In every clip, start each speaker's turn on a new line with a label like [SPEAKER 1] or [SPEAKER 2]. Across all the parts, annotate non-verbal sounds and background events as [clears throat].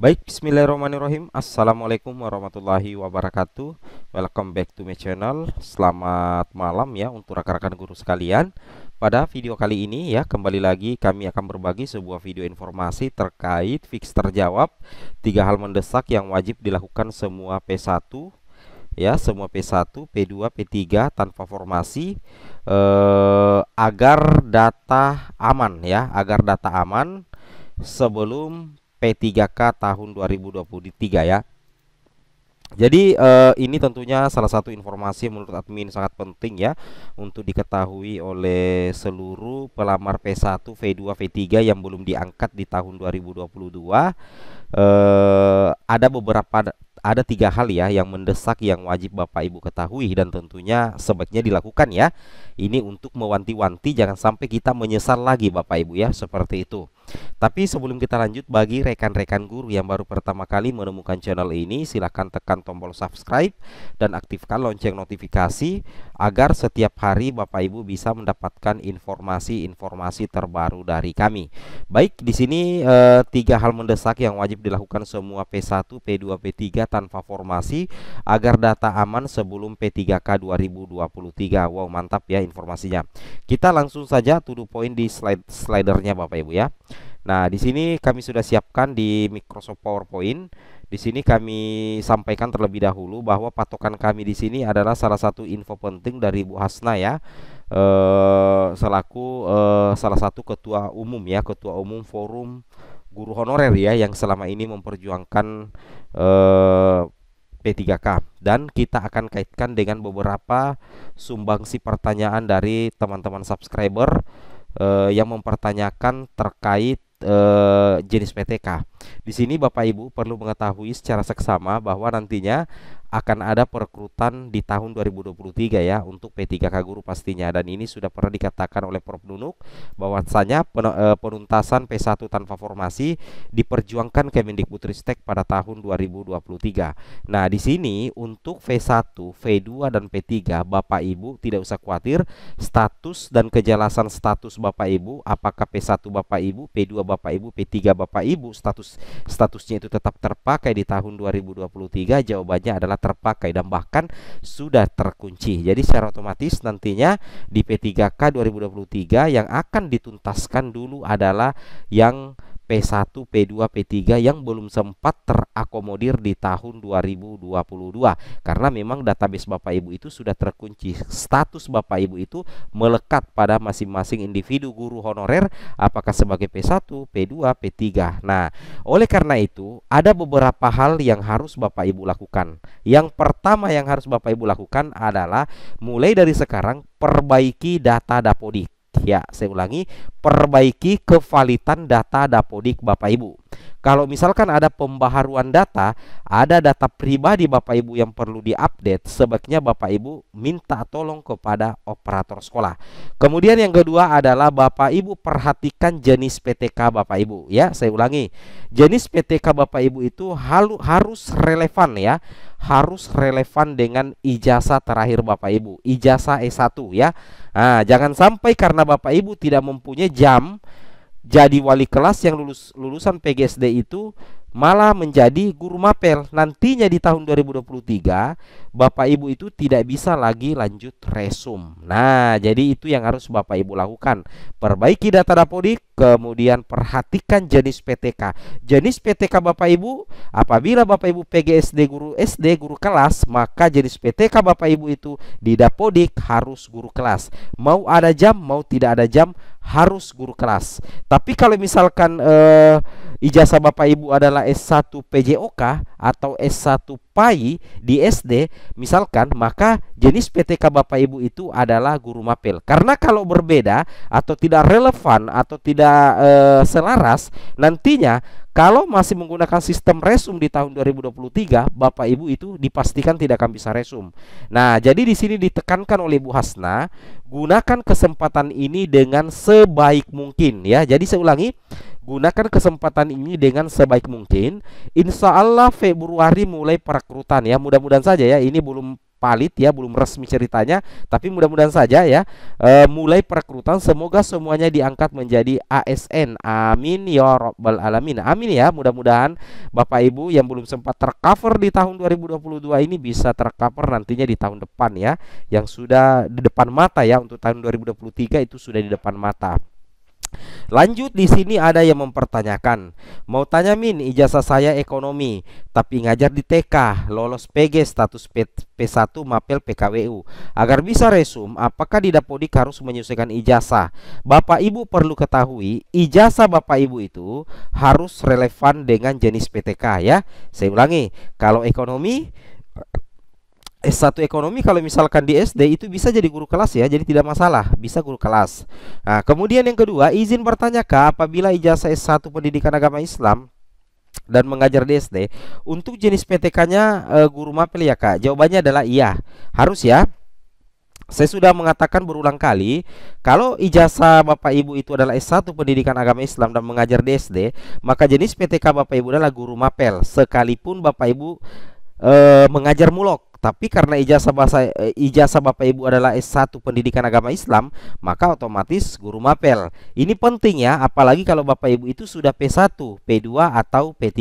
[SPEAKER 1] Baik, bismillahirrahmanirrahim Assalamualaikum warahmatullahi wabarakatuh Welcome back to my channel Selamat malam ya untuk rekan-rekan guru sekalian Pada video kali ini ya Kembali lagi kami akan berbagi sebuah video informasi terkait fix terjawab Tiga hal mendesak yang wajib dilakukan semua P1 Ya, semua P1, P2, P3 tanpa formasi eh, Agar data aman ya Agar data aman sebelum P3K tahun 2023 ya. Jadi eh, ini tentunya salah satu informasi menurut admin sangat penting ya untuk diketahui oleh seluruh pelamar P1, V2, V3 yang belum diangkat di tahun 2022. Eh, ada beberapa ada tiga hal ya yang mendesak yang wajib Bapak Ibu ketahui dan tentunya sebaiknya dilakukan ya. Ini untuk mewanti-wanti jangan sampai kita menyesal lagi Bapak Ibu ya seperti itu. Tapi sebelum kita lanjut, bagi rekan-rekan guru yang baru pertama kali menemukan channel ini, silahkan tekan tombol subscribe dan aktifkan lonceng notifikasi agar setiap hari Bapak Ibu bisa mendapatkan informasi-informasi terbaru dari kami. Baik, di sini e, tiga hal mendesak yang wajib dilakukan semua P1, P2, P3 tanpa formasi agar data aman sebelum P3K 2023. Wow, mantap ya informasinya. Kita langsung saja to poin di slide slidernya Bapak Ibu ya. Nah, di sini kami sudah siapkan di Microsoft PowerPoint. Di sini kami sampaikan terlebih dahulu bahwa patokan kami di sini adalah salah satu info penting dari Bu Hasna ya. Eh, selaku eh, salah satu ketua umum ya, ketua umum forum guru honorer ya yang selama ini memperjuangkan eh, P3K dan kita akan kaitkan dengan beberapa sumbangsi pertanyaan dari teman-teman subscriber eh, yang mempertanyakan terkait eh, jenis PTK. Di sini Bapak Ibu perlu mengetahui secara seksama bahwa nantinya akan ada perekrutan di tahun 2023 ya untuk P3K guru pastinya dan ini sudah pernah dikatakan oleh Prof Nunuk bahwasanya e, penuntasan P1 tanpa formasi diperjuangkan Kemendikbudristek pada tahun 2023. Nah, di sini untuk V1, V2 dan P3 Bapak Ibu tidak usah khawatir status dan kejelasan status Bapak Ibu apakah P1 Bapak Ibu, P2 Bapak Ibu, P3 Bapak Ibu status statusnya itu tetap terpakai di tahun 2023 jawabannya adalah terpakai dan bahkan sudah terkunci. Jadi secara otomatis nantinya di P3K 2023 yang akan dituntaskan dulu adalah yang P1, P2, P3 yang belum sempat terakomodir di tahun 2022 karena memang database Bapak Ibu itu sudah terkunci. Status Bapak Ibu itu melekat pada masing-masing individu guru honorer apakah sebagai P1, P2, P3. Nah, oleh karena itu ada beberapa hal yang harus Bapak Ibu lakukan. Yang pertama yang harus Bapak Ibu lakukan adalah mulai dari sekarang perbaiki data Dapodik Ya, saya ulangi, perbaiki kevalitan data dapodik Bapak Ibu. Kalau misalkan ada pembaharuan data, ada data pribadi Bapak Ibu yang perlu diupdate, sebaiknya Bapak Ibu minta tolong kepada operator sekolah. Kemudian yang kedua adalah Bapak Ibu perhatikan jenis PTK Bapak Ibu ya. Saya ulangi. Jenis PTK Bapak Ibu itu harus relevan ya. Harus relevan dengan ijazah terakhir Bapak Ibu, ijazah S1 ya. Nah, jangan sampai karena Bapak Ibu tidak mempunyai jam jadi wali kelas yang lulus lulusan PGSD itu malah menjadi guru mapel. Nantinya di tahun 2023, Bapak Ibu itu tidak bisa lagi lanjut resum. Nah, jadi itu yang harus Bapak Ibu lakukan. Perbaiki data dapodik, kemudian perhatikan jenis PTK. Jenis PTK Bapak Ibu, apabila Bapak Ibu PGSD guru SD guru kelas, maka jenis PTK Bapak Ibu itu di dapodik harus guru kelas. Mau ada jam, mau tidak ada jam, harus guru kelas. Tapi kalau misalkan eh, ijazah Bapak Ibu adalah S1 PJOK atau S1 PAI di SD misalkan, maka jenis PTK Bapak Ibu itu adalah guru mapel. Karena kalau berbeda atau tidak relevan atau tidak eh, selaras, nantinya kalau masih menggunakan sistem resum di tahun 2023, Bapak Ibu itu dipastikan tidak akan bisa resum. Nah, jadi di sini ditekankan oleh Bu Hasna, gunakan kesempatan ini dengan sebaik mungkin ya. Jadi saya ulangi, gunakan kesempatan ini dengan sebaik mungkin. Insya Allah Februari mulai perekrutan ya. Mudah-mudahan saja ya. Ini belum valid ya belum resmi ceritanya tapi mudah-mudahan saja ya e, mulai perekrutan semoga semuanya diangkat menjadi ASN amin ya robbal alamin amin ya mudah-mudahan Bapak Ibu yang belum sempat tercover di tahun 2022 ini bisa tercover nantinya di tahun depan ya yang sudah di depan mata ya untuk tahun 2023 itu sudah di depan mata Lanjut di sini ada yang mempertanyakan, mau tanya Min ijazah saya ekonomi, tapi ngajar di TK, lolos PG status P P1 Mapel PKWU. Agar bisa resum, apakah di Dapodik harus menyesuaikan ijazah? Bapak Ibu perlu ketahui, ijazah Bapak Ibu itu harus relevan dengan jenis PTK ya. Saya ulangi, kalau ekonomi S1 ekonomi kalau misalkan di SD itu bisa jadi guru kelas ya, jadi tidak masalah, bisa guru kelas. Nah, kemudian yang kedua, izin bertanya Kak, apabila ijazah S1 Pendidikan Agama Islam dan mengajar di SD, untuk jenis PTK-nya e, eh, guru mapel ya Kak? Jawabannya adalah iya. Harus ya. Saya sudah mengatakan berulang kali, kalau ijazah Bapak Ibu itu adalah S1 Pendidikan Agama Islam dan mengajar di SD, maka jenis PTK Bapak Ibu adalah guru mapel sekalipun Bapak Ibu e, mengajar mulok tapi karena ijazah bahasa eh, ijazah Bapak Ibu adalah S1 Pendidikan Agama Islam, maka otomatis guru mapel. Ini penting ya, apalagi kalau Bapak Ibu itu sudah P1, P2 atau P3.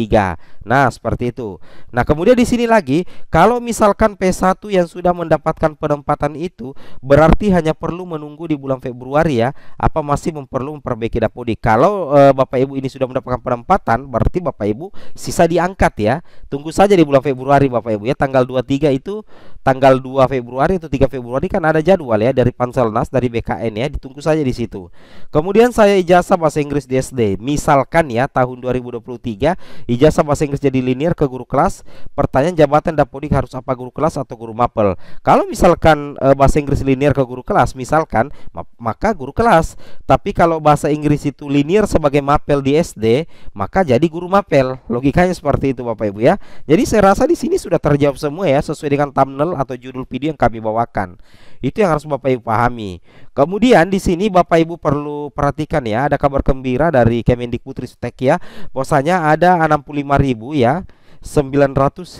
[SPEAKER 1] Nah, seperti itu. Nah, kemudian di sini lagi, kalau misalkan P1 yang sudah mendapatkan penempatan itu, berarti hanya perlu menunggu di bulan Februari ya, apa masih perlu memperbaiki dapodik. Kalau e, Bapak Ibu ini sudah mendapatkan penempatan, berarti Bapak Ibu sisa diangkat ya. Tunggu saja di bulan Februari Bapak Ibu ya, tanggal 23 itu itu tanggal 2 Februari atau 3 Februari kan ada jadwal ya dari Panselnas dari BKN ya ditunggu saja di situ. Kemudian saya ijazah bahasa Inggris di SD. Misalkan ya tahun 2023 ijazah bahasa Inggris jadi linear ke guru kelas, pertanyaan jabatan dapodik harus apa guru kelas atau guru mapel. Kalau misalkan e, bahasa Inggris linear ke guru kelas misalkan maka guru kelas. Tapi kalau bahasa Inggris itu linear sebagai mapel di SD, maka jadi guru mapel. Logikanya seperti itu Bapak Ibu ya. Jadi saya rasa di sini sudah terjawab semua ya sesuai dengan dengan thumbnail atau judul video yang kami bawakan. Itu yang harus Bapak Ibu pahami. Kemudian di sini Bapak Ibu perlu perhatikan ya, ada kabar gembira dari Kemendikbudristek ya. Bahwasanya ada 65.000 ya 954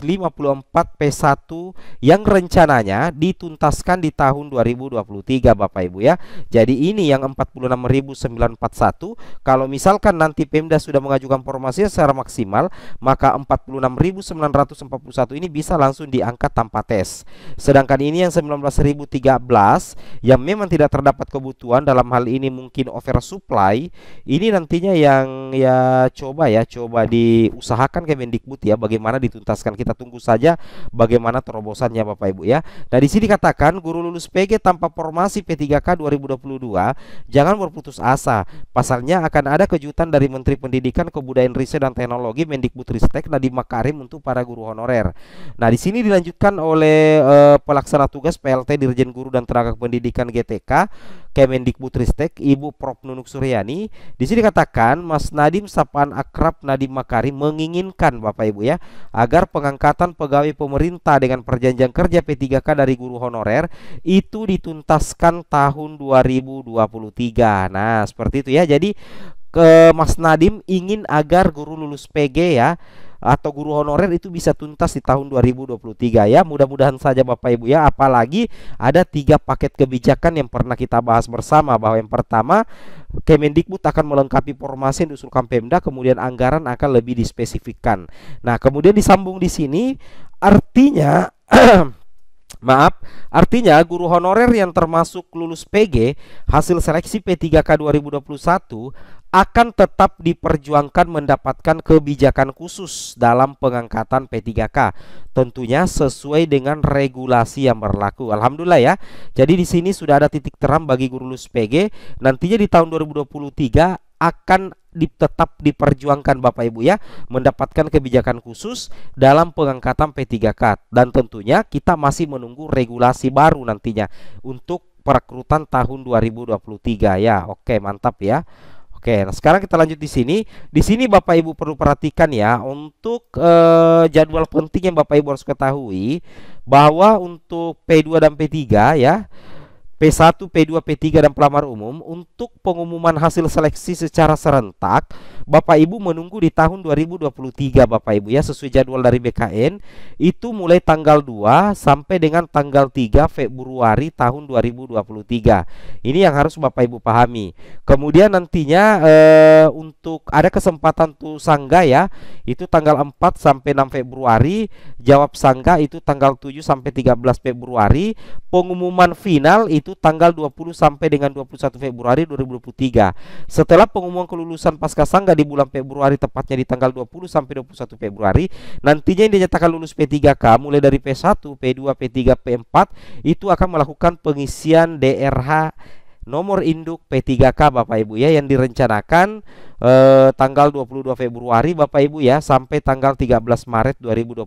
[SPEAKER 1] P1 yang rencananya dituntaskan di tahun 2023 Bapak Ibu ya. Jadi ini yang 46941 kalau misalkan nanti Pemda sudah mengajukan formasinya secara maksimal maka 46941 ini bisa langsung diangkat tanpa tes. Sedangkan ini yang 19013 yang memang tidak terdapat kebutuhan dalam hal ini mungkin over supply ini nantinya yang ya coba ya coba diusahakan Kemendikbud ya bagaimana dituntaskan. Kita tunggu saja bagaimana terobosannya Bapak Ibu ya. Nah, di sini katakan guru lulus PG tanpa formasi P3K 2022 jangan berputus asa. Pasalnya akan ada kejutan dari Menteri Pendidikan, Kebudayaan, Riset dan Teknologi Mendikbudristek Nadiem Makarim untuk para guru honorer. Nah, di sini dilanjutkan oleh eh, pelaksana tugas PLT Dirjen Guru dan Tenaga Pendidikan GTK Kemendikbudristek Ibu Prof Nunuk Suryani. Di sini katakan Mas Nadim Sapan Akrab Nadim Makarim menginginkan Bapak Ibu ya agar pengangkatan pegawai pemerintah dengan perjanjian kerja P3K dari guru honorer itu dituntaskan tahun 2023. Nah, seperti itu ya. Jadi ke Mas Nadim ingin agar guru lulus PG ya atau guru honorer itu bisa tuntas di tahun 2023 ya. Mudah-mudahan saja Bapak Ibu ya. Apalagi ada tiga paket kebijakan yang pernah kita bahas bersama bahwa yang pertama Kemendikbud akan melengkapi formasi yang diusulkan Pemda, kemudian anggaran akan lebih dispesifikkan. Nah, kemudian disambung di sini artinya [clears throat] Maaf, artinya guru honorer yang termasuk lulus PG hasil seleksi P3K 2021 akan tetap diperjuangkan mendapatkan kebijakan khusus dalam pengangkatan P3K tentunya sesuai dengan regulasi yang berlaku. Alhamdulillah ya. Jadi di sini sudah ada titik terang bagi guru lulus PG nantinya di tahun 2023 akan tetap diperjuangkan Bapak Ibu ya mendapatkan kebijakan khusus dalam pengangkatan P3K dan tentunya kita masih menunggu regulasi baru nantinya untuk perekrutan tahun 2023 ya. Oke, mantap ya. Oke, nah sekarang kita lanjut di sini. Di sini Bapak Ibu perlu perhatikan ya untuk eh, jadwal penting yang Bapak Ibu harus ketahui bahwa untuk P2 dan P3 ya P1, P2, P3 dan pelamar umum untuk pengumuman hasil seleksi secara serentak Bapak Ibu menunggu di tahun 2023 Bapak Ibu ya sesuai jadwal dari BKN itu mulai tanggal 2 sampai dengan tanggal 3 Februari tahun 2023 ini yang harus Bapak Ibu pahami kemudian nantinya eh, untuk ada kesempatan tuh sangga ya itu tanggal 4 sampai 6 Februari jawab sangga itu tanggal 7 sampai 13 Februari pengumuman final itu itu tanggal 20 sampai dengan 21 Februari 2023. Setelah pengumuman kelulusan pasca sangga di bulan Februari tepatnya di tanggal 20 sampai 21 Februari, nantinya yang dinyatakan lulus P3K mulai dari P1, P2, P3, P4 itu akan melakukan pengisian DRH nomor induk P3K Bapak Ibu ya yang direncanakan eh, tanggal 22 Februari Bapak Ibu ya sampai tanggal 13 Maret 2023.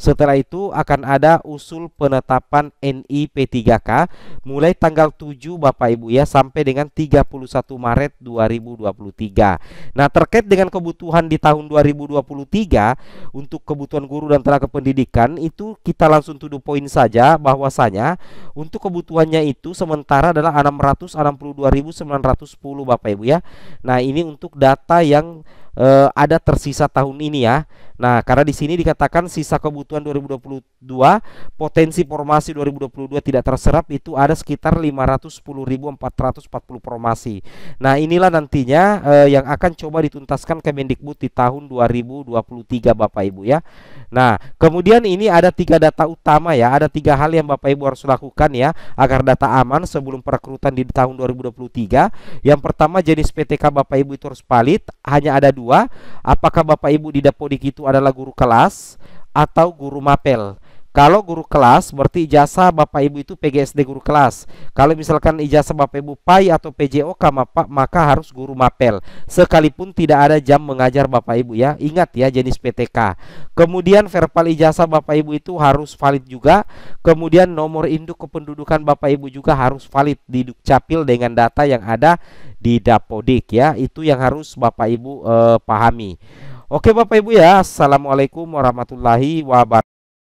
[SPEAKER 1] Setelah itu akan ada usul penetapan NI P3K mulai tanggal 7 Bapak Ibu ya sampai dengan 31 Maret 2023. Nah, terkait dengan kebutuhan di tahun 2023 untuk kebutuhan guru dan tenaga pendidikan itu kita langsung tuduh poin saja bahwasanya untuk kebutuhannya itu sementara adalah 600 462.910 Bapak Ibu ya. Nah, ini untuk data yang eh, ada tersisa tahun ini ya. Nah, karena di sini dikatakan sisa kebutuhan 2022, potensi formasi 2022 tidak terserap itu ada sekitar 510.440 formasi. Nah, inilah nantinya eh, yang akan coba dituntaskan Kemendikbud di tahun 2023 Bapak Ibu ya. Nah, kemudian ini ada tiga data utama ya, ada tiga hal yang Bapak Ibu harus lakukan ya agar data aman sebelum perekrutan di tahun 2023. Yang pertama jenis PTK Bapak Ibu itu harus valid, hanya ada dua. Apakah Bapak Ibu di Dapodik itu adalah guru kelas atau guru mapel. Kalau guru kelas berarti ijazah Bapak Ibu itu PGSD guru kelas. Kalau misalkan ijazah Bapak Ibu PAI atau PJOK maka harus guru mapel. Sekalipun tidak ada jam mengajar Bapak Ibu ya. Ingat ya jenis PTK. Kemudian verbal ijazah Bapak Ibu itu harus valid juga. Kemudian nomor induk kependudukan Bapak Ibu juga harus valid di Dukcapil dengan data yang ada di Dapodik ya. Itu yang harus Bapak Ibu eh, pahami. Oke Bapak Ibu ya, Assalamualaikum warahmatullahi wabarakatuh.